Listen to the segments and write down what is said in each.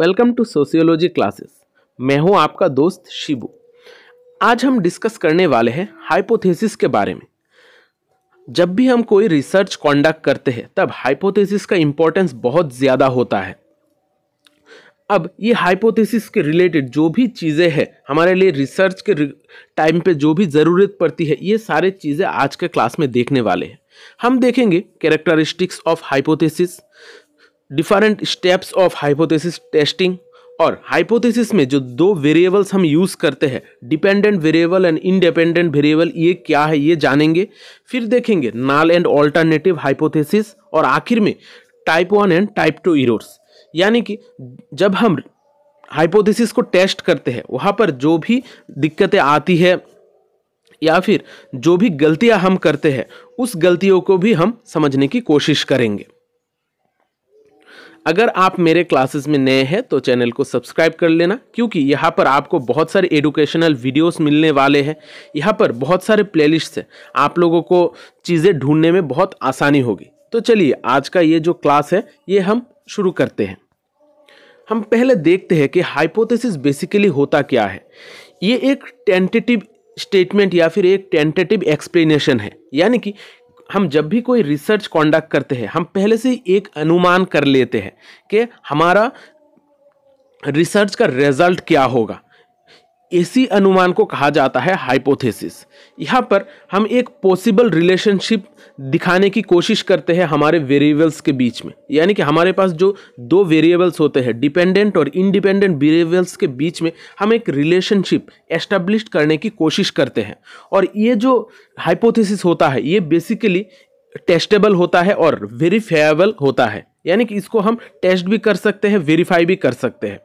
welcome to sociology classes मैं हूं आपका दोस्त शिबू आज हम डिस्कस करने वाले हैं हाइपोथेसिस के बारे में जब भी हम कोई रिसर्च कंडक्ट करते हैं तब हाइपोथेसिस का इम्पोर्टेंस बहुत ज़्यादा होता है अब ये हाइपोथेसिस के रिलेटेड जो भी चीज़ें हैं हमारे लिए रिसर्च के टाइम पे जो भी ज़रूरत पड़ती है ये सारे चीज़ें आज के क्लास में देखने वाले हैं हम देखेंगे characteristics of hypothesis different steps of hypothesis testing और हाइपोथेसिस में जो दो वेरिएबल्स हम यूज़ करते हैं dependent variable and independent variable ये क्या है ये जानेंगे फिर देखेंगे नाल एंड ऑल्टरनेटिव हाइपोथेसिस और आखिर में type one and type two errors यानी कि जब हम हाइपोथेसिस को टेस्ट करते हैं वहाँ पर जो भी दिक्कतें आती है या फिर जो भी गलतियाँ हम करते हैं उस गलतियों को भी हम समझने की कोशिश करेंगे अगर आप मेरे क्लासेस में नए हैं तो चैनल को सब्सक्राइब कर लेना क्योंकि यहाँ पर आपको बहुत सारे एडुकेशनल वीडियोस मिलने वाले हैं यहाँ पर बहुत सारे प्लेलिस्ट हैं आप लोगों को चीज़ें ढूंढने में बहुत आसानी होगी तो चलिए आज का ये जो क्लास है ये हम शुरू करते हैं हम पहले देखते हैं कि हाइपोथेसिस बेसिकली होता क्या है ये एक टेंटेटिव स्टेटमेंट या फिर एक टेंटेटिव एक्सप्लेनेशन है यानी कि हम जब भी कोई रिसर्च कॉन्डक्ट करते हैं हम पहले से एक अनुमान कर लेते हैं कि हमारा रिसर्च का रिजल्ट क्या होगा इसी अनुमान को कहा जाता है हाइपोथेसिस यहाँ पर हम एक पॉसिबल रिलेशनशिप दिखाने की कोशिश करते हैं हमारे वेरिएबल्स के बीच में यानी कि हमारे पास जो दो वेरिएबल्स होते हैं डिपेंडेंट और इंडिपेंडेंट वेरिएबल्स के बीच में हम एक रिलेशनशिप एस्टेब्लिश करने की कोशिश करते हैं और ये जो हाइपोथेसिस होता है ये बेसिकली टेस्टेबल होता है और वेरीफाइबल होता है यानी कि इसको हम टेस्ट भी कर सकते हैं वेरीफाई भी कर सकते हैं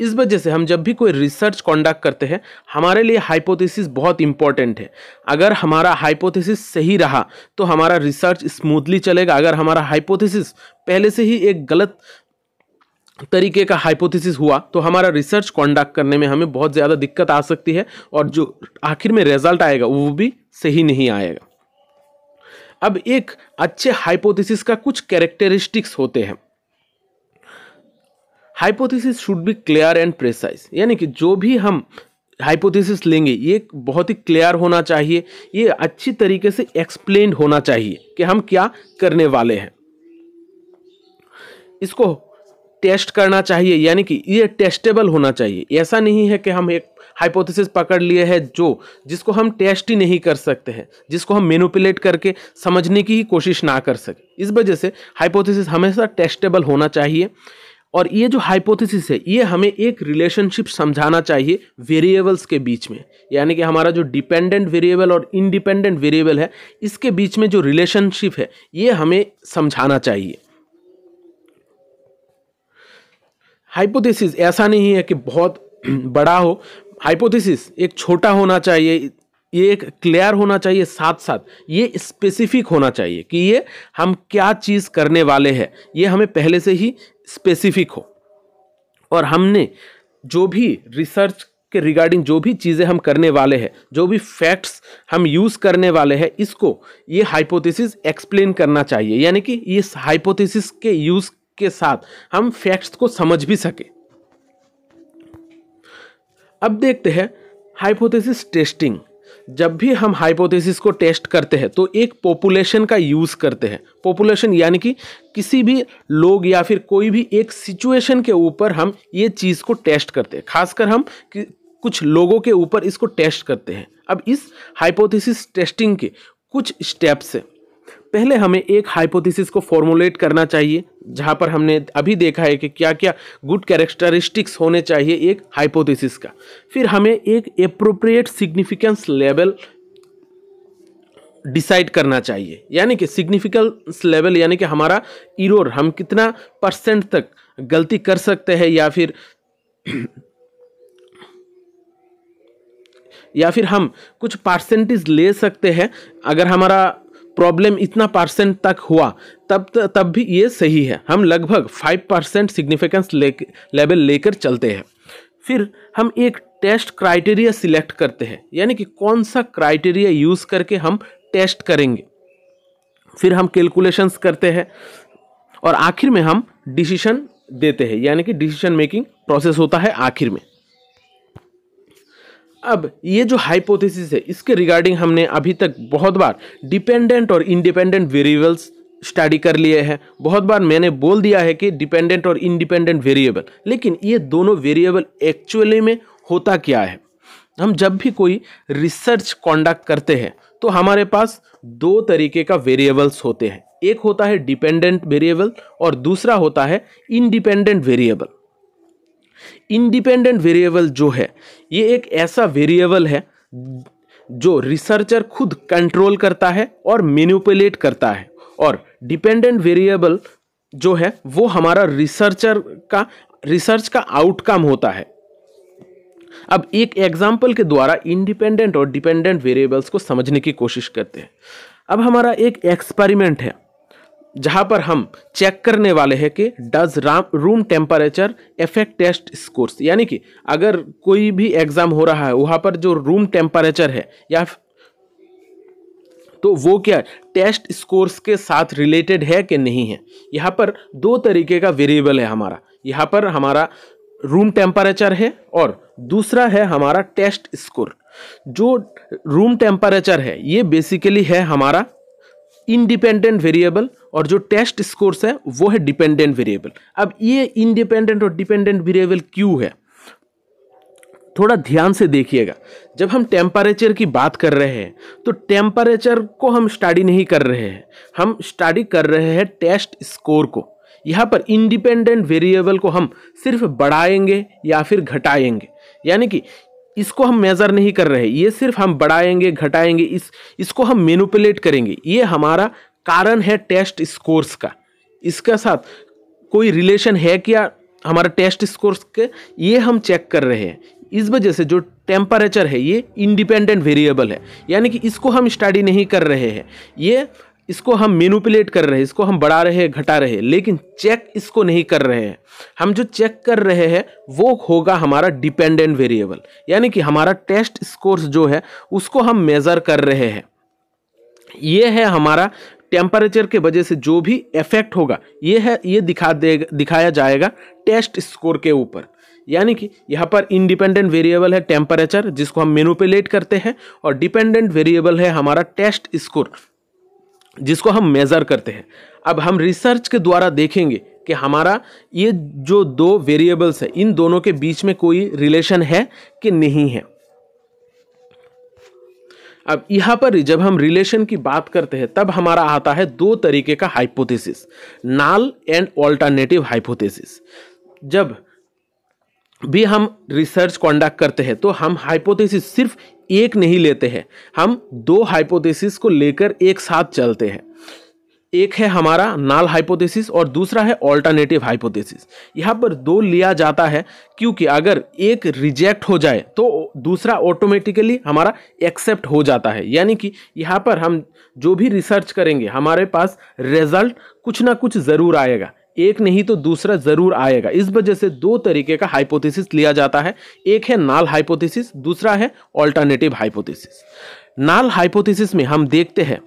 इस वजह से हम जब भी कोई रिसर्च कंडक्ट करते हैं हमारे लिए हाइपोथेसिस बहुत इंपॉर्टेंट है अगर हमारा हाइपोथेसिस सही रहा तो हमारा रिसर्च स्मूथली चलेगा अगर हमारा हाइपोथेसिस पहले से ही एक गलत तरीके का हाइपोथेसिस हुआ तो हमारा रिसर्च कंडक्ट करने में हमें बहुत ज़्यादा दिक्कत आ सकती है और जो आखिर में रिजल्ट आएगा वो भी सही नहीं आएगा अब एक अच्छे हाइपोथेसिस का कुछ कैरेक्टरिस्टिक्स होते हैं hypothesis should be clear and precise यानी कि जो भी हम हाइपोथेसिस लेंगे ये बहुत ही क्लियर होना चाहिए ये अच्छी तरीके से एक्सप्लेन होना चाहिए कि हम क्या करने वाले हैं इसको टेस्ट करना चाहिए यानी कि ये टेस्टेबल होना चाहिए ऐसा नहीं है कि हम एक हाइपोथेसिस पकड़ लिए है जो जिसको हम टेस्ट ही नहीं कर सकते हैं जिसको हम मेनुपुलेट करके समझने की ही कोशिश ना कर सके इस वजह से हाइपोथेसिस हमेशा टेस्टेबल होना चाहिए और ये जो हाइपोथेसिस है ये हमें एक रिलेशनशिप समझाना चाहिए वेरिएबल्स के बीच में यानी कि हमारा जो डिपेंडेंट वेरिएबल और इंडिपेंडेंट वेरिएबल है इसके बीच में जो रिलेशनशिप है ये हमें समझाना चाहिए हाइपोथेसिस ऐसा नहीं है कि बहुत बड़ा हो हाइपोथेसिस एक छोटा होना चाहिए ये एक क्लियर होना चाहिए साथ साथ ये स्पेसिफिक होना चाहिए कि ये हम क्या चीज़ करने वाले हैं ये हमें पहले से ही स्पेसिफिक हो और हमने जो भी रिसर्च के रिगार्डिंग जो भी चीज़ें हम करने वाले हैं जो भी फैक्ट्स हम यूज़ करने वाले हैं इसको ये हाइपोथेसिस एक्सप्लेन करना चाहिए यानी कि इस हाइपोथेसिस के यूज़ के साथ हम फैक्ट्स को समझ भी सके अब देखते हैं हाइपोथेसिस टेस्टिंग जब भी हम हाइपोथेसिस को टेस्ट करते हैं तो एक पॉपुलेशन का यूज़ करते हैं पॉपुलेशन यानी कि किसी भी लोग या फिर कोई भी एक सिचुएशन के ऊपर हम ये चीज़ को टेस्ट करते हैं खासकर हम कुछ लोगों के ऊपर इसको टेस्ट करते हैं अब इस हाइपोथेसिस टेस्टिंग के कुछ स्टेप्स हैं पहले हमें एक हाइपोथेसिस को फॉर्मुलेट करना चाहिए जहाँ पर हमने अभी देखा है कि क्या क्या गुड कैरेक्टरिस्टिक्स होने चाहिए एक हाइपोथेसिस का फिर हमें एक अप्रोप्रिएट सिग्निफिकेंस लेवल डिसाइड करना चाहिए यानी कि सिग्निफिकेंस लेवल यानी कि हमारा इरोर हम कितना परसेंट तक गलती कर सकते हैं या फिर या फिर हम कुछ परसेंटेज ले सकते हैं अगर हमारा प्रॉब्लम इतना परसेंट तक हुआ तब तब भी ये सही है हम लगभग फाइव परसेंट सिग्निफिकेंस ले लेवल लेकर चलते हैं फिर हम एक टेस्ट क्राइटेरिया सिलेक्ट करते हैं यानी कि कौन सा क्राइटेरिया यूज़ करके हम टेस्ट करेंगे फिर हम कैलकुलेशंस करते हैं और आखिर में हम डिसीशन देते हैं यानी कि डिसीशन मेकिंग प्रोसेस होता है आखिर में अब ये जो हाइपोथेसिस है इसके रिगार्डिंग हमने अभी तक बहुत बार डिपेंडेंट और इंडिपेंडेंट वेरिएबल्स स्टडी कर लिए हैं बहुत बार मैंने बोल दिया है कि डिपेंडेंट और इंडिपेंडेंट वेरिएबल लेकिन ये दोनों वेरिएबल एक्चुअली में होता क्या है हम जब भी कोई रिसर्च कॉन्डक्ट करते हैं तो हमारे पास दो तरीके का वेरिएबल्स होते हैं एक होता है डिपेंडेंट वेरिएबल और दूसरा होता है इंडिपेंडेंट वेरिएबल इंडिपेंडेंट वेरिएबल जो है ये एक ऐसा वेरिएबल है जो रिसर्चर खुद कंट्रोल करता है और मेन्यूपुलेट करता है और डिपेंडेंट वेरिएबल जो है वो हमारा रिसर्चर का रिसर्च का आउटकम होता है अब एक एग्जाम्पल के द्वारा इंडिपेंडेंट और डिपेंडेंट वेरिएबल्स को समझने की कोशिश करते हैं अब हमारा एक एक्सपेरिमेंट है जहां पर हम चेक करने वाले हैं कि does room room temperature affect test scores यानी कि अगर कोई भी एग्ज़ाम हो रहा है वहां पर जो रूम टेम्परेचर है या तो वो क्या टेस्ट स्कोर्स के साथ रिलेटेड है कि नहीं है यहाँ पर दो तरीके का वेरिएबल है हमारा यहाँ पर हमारा रूम टेम्परेचर है और दूसरा है हमारा टेस्ट स्कोर जो रूम टेम्परेचर है ये बेसिकली है हमारा इंडिपेंडेंट वेरिएबल और जो टेस्ट स्कोर्स है वो है डिपेंडेंट वेरिएबल अब ये इंडिपेंडेंट और डिपेंडेंट वेरिएबल क्यों है थोड़ा ध्यान से देखिएगा जब हम टेम्परेचर की बात कर रहे हैं तो टेम्परेचर को हम स्टडी नहीं कर रहे हैं हम स्टडी कर रहे हैं टेस्ट स्कोर को यहाँ पर इंडिपेंडेंट वेरिएबल को हम सिर्फ बढ़ाएंगे या फिर घटाएंगे यानी कि इसको हम मेज़र नहीं कर रहे ये सिर्फ हम बढ़ाएंगे घटाएंगे इस इसको हम मेनुपुलेट करेंगे ये हमारा कारण है टेस्ट स्कोर्स का इसके साथ कोई रिलेशन है क्या हमारा टेस्ट स्कोर्स के ये हम चेक कर रहे हैं इस वजह से जो टेम्परेचर है ये इंडिपेंडेंट वेरिएबल है यानी कि इसको हम स्टडी नहीं कर रहे हैं ये इसको हम मेनुपुलेट कर रहे हैं इसको हम बढ़ा रहे हैं घटा रहे हैं लेकिन चेक इसको नहीं कर रहे हैं हम जो चेक कर रहे हैं वो होगा हमारा डिपेंडेंट वेरिएबल यानी कि हमारा टेस्ट स्कोर्स जो है उसको हम मेज़र कर रहे हैं ये है हमारा टेम्परेचर के वजह से जो भी इफेक्ट होगा ये है ये दिखा दे दिखाया जाएगा टेस्ट स्कोर के ऊपर यानी कि यहाँ पर इंडिपेंडेंट वेरिएबल है टेम्परेचर जिसको हम मेनुपुलेट करते हैं और डिपेंडेंट वेरिएबल है हमारा टेस्ट स्कोर जिसको हम मेज़र करते हैं अब हम रिसर्च के द्वारा देखेंगे कि हमारा ये जो दो वेरिएबल्स है इन दोनों के बीच में कोई रिलेशन है कि नहीं है अब यहाँ पर जब हम रिलेशन की बात करते हैं तब हमारा आता है दो तरीके का हाइपोथेसिस नाल एंड ऑल्टरनेटिव हाइपोथेसिस जब भी हम रिसर्च कंडक्ट करते हैं तो हम हाइपोथेसिस सिर्फ एक नहीं लेते हैं हम दो हाइपोथेसिस को लेकर एक साथ चलते हैं एक है हमारा नाल हाइपोथेसिस और दूसरा है ऑल्टरनेटिव हाइपोथेसिस यहाँ पर दो लिया जाता है क्योंकि अगर एक रिजेक्ट हो जाए तो दूसरा ऑटोमेटिकली हमारा एक्सेप्ट हो जाता है यानी कि यहाँ पर हम जो भी रिसर्च करेंगे हमारे पास रिजल्ट कुछ ना कुछ ज़रूर आएगा एक नहीं तो दूसरा जरूर आएगा इस वजह से दो तरीके का हाइपोथेसिस लिया जाता है एक है नाल हाइपोथेसिस दूसरा है ऑल्टरनेटिव हाइपोथेसिस नाल हाइपोथेसिस में हम देखते हैं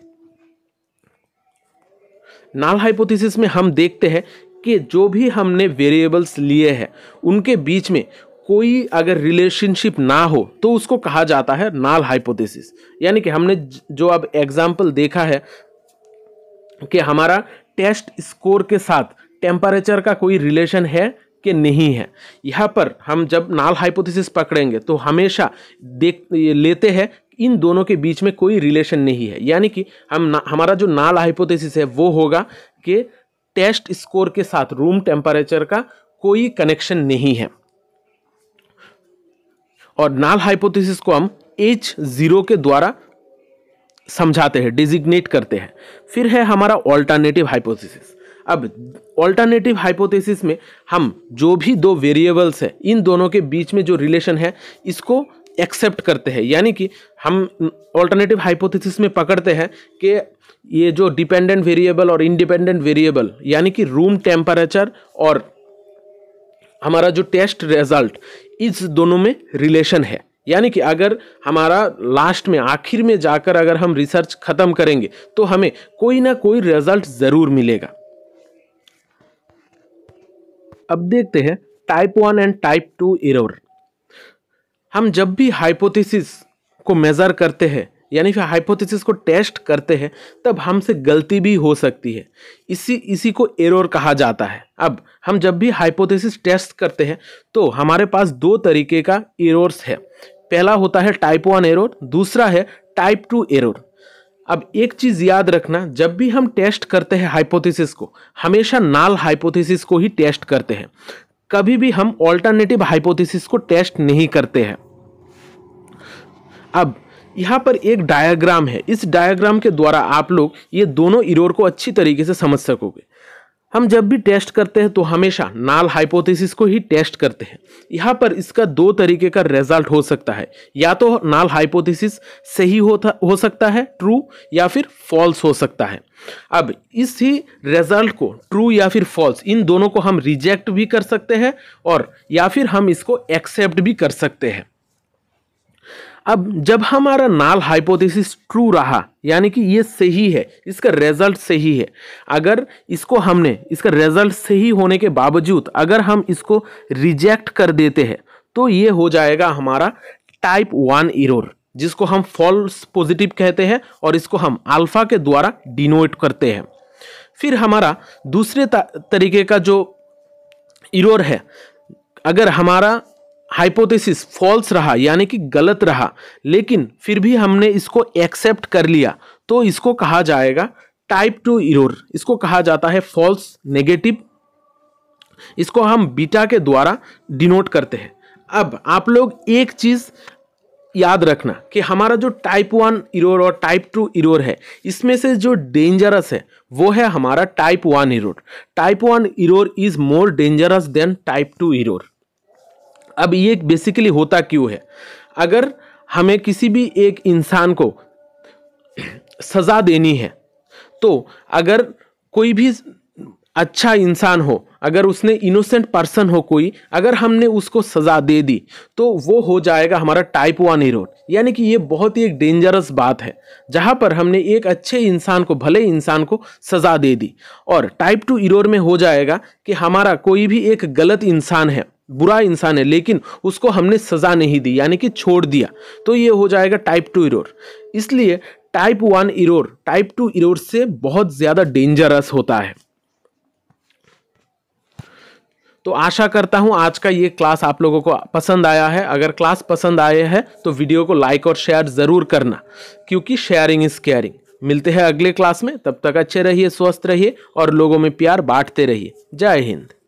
नाल हाइपोथेसिस में हम देखते हैं कि जो भी हमने वेरिएबल्स लिए हैं उनके बीच में कोई अगर रिलेशनशिप ना हो तो उसको कहा जाता है नाल हाइपोथेसिस यानी कि हमने जो अब एग्जाम्पल देखा है कि हमारा टेस्ट स्कोर के साथ टेम्परेचर का कोई रिलेशन है कि नहीं है यहाँ पर हम जब नाल हाइपोथेसिस पकड़ेंगे तो हमेशा देख लेते हैं इन दोनों के बीच में कोई रिलेशन नहीं है यानी कि हम ना, हमारा जो नाल हाइपोथेसिस है वो होगा कि टेस्ट स्कोर के साथ रूम टेम्परेचर का कोई कनेक्शन नहीं है और नाल हाइपोथेसिस को हम एच ज़ीरो के द्वारा समझाते हैं डिजिग्नेट करते हैं फिर है हमारा ऑल्टरनेटिव हाइपोथेसिस अब ऑल्टरनेटिव हाइपोथेसिस में हम जो भी दो वेरिएबल्स हैं इन दोनों के बीच में जो रिलेशन है इसको एक्सेप्ट करते हैं यानी कि हम ऑल्टरनेटिव हाइपोथेसिस में पकड़ते हैं कि ये जो डिपेंडेंट वेरिएबल और इंडिपेंडेंट वेरिएबल यानी कि रूम टेम्परेचर और हमारा जो टेस्ट रिजल्ट इस दोनों में रिलेशन है यानी कि अगर हमारा लास्ट में आखिर में जाकर अगर हम रिसर्च ख़त्म करेंगे तो हमें कोई ना कोई रिजल्ट ज़रूर मिलेगा अब देखते हैं type one and type two error हम जब भी हाइपोथेसिस को मेज़र करते हैं यानी फिर हाइपोथेसिस को टेस्ट करते हैं तब हमसे गलती भी हो सकती है इसी इसी को एरर कहा जाता है अब हम जब भी हाइपोथेसिस टेस्ट करते हैं तो हमारे पास दो तरीके का एरर्स है पहला होता है टाइप वन एरर दूसरा है टाइप टू एरर अब एक चीज याद रखना जब भी हम टेस्ट करते हैं हाइपोथेसिस को हमेशा नाल हाइपोथेसिस को ही टेस्ट करते हैं कभी भी हम ऑल्टरनेटिव हाइपोथेसिस को टेस्ट नहीं करते हैं अब यहाँ पर एक डायग्राम है इस डायग्राम के द्वारा आप लोग ये दोनों इरोर को अच्छी तरीके से समझ सकोगे हम जब भी टेस्ट करते हैं तो हमेशा नाल हाइपोथेसिस को ही टेस्ट करते हैं यहाँ पर इसका दो तरीके का रिजल्ट हो सकता है या तो नाल हाइपोथेसिस सही होता हो सकता है ट्रू या फिर फॉल्स हो सकता है अब इस ही रिजल्ट को ट्रू या फिर फॉल्स इन दोनों को हम रिजेक्ट भी कर सकते हैं और या फिर हम इसको एक्सेप्ट भी कर सकते हैं अब जब हमारा नाल हाइपोथेसिस ट्रू रहा यानी कि ये सही है इसका रिजल्ट सही है अगर इसको हमने इसका रिजल्ट सही होने के बावजूद अगर हम इसको रिजेक्ट कर देते हैं तो ये हो जाएगा हमारा टाइप वन इरोर जिसको हम फॉल्स पॉजिटिव कहते हैं और इसको हम अल्फा के द्वारा डिनोट करते हैं फिर हमारा दूसरे तरीके का जो इरोर है अगर हमारा हाइपोथेसिस फॉल्स रहा यानी कि गलत रहा लेकिन फिर भी हमने इसको एक्सेप्ट कर लिया तो इसको कहा जाएगा टाइप टू इरोर इसको कहा जाता है फॉल्स नेगेटिव इसको हम बीटा के द्वारा डिनोट करते हैं अब आप लोग एक चीज़ याद रखना कि हमारा जो टाइप वन इरोर और टाइप टू इरोर है इसमें से जो डेंजरस है वो है हमारा type one error type one error is more dangerous than type two error अब ये बेसिकली होता क्यों है अगर हमें किसी भी एक इंसान को सज़ा देनी है तो अगर कोई भी अच्छा इंसान हो अगर उसने इनोसेंट पर्सन हो कोई अगर हमने उसको सज़ा दे दी तो वो हो जाएगा हमारा टाइप वन हीरो यानी कि ये बहुत ही एक डेंजरस बात है जहाँ पर हमने एक अच्छे इंसान को भले इंसान को सज़ा दे दी और टाइप टू हीरो में हो जाएगा कि हमारा कोई भी एक गलत इंसान है बुरा इंसान है लेकिन उसको हमने सज़ा नहीं दी यानी कि छोड़ दिया तो ये हो जाएगा टाइप टू इरोर इसलिए type one error type two error से बहुत ज़्यादा डेंजरस होता है तो आशा करता हूँ आज का ये क्लास आप लोगों को पसंद आया है अगर क्लास पसंद आए हैं तो वीडियो को लाइक और शेयर ज़रूर करना क्योंकि शेयरिंग इज़ केयरिंग मिलते हैं अगले क्लास में तब तक अच्छे रहिए स्वस्थ रहिए और लोगों में प्यार बांटते रहिए जय हिंद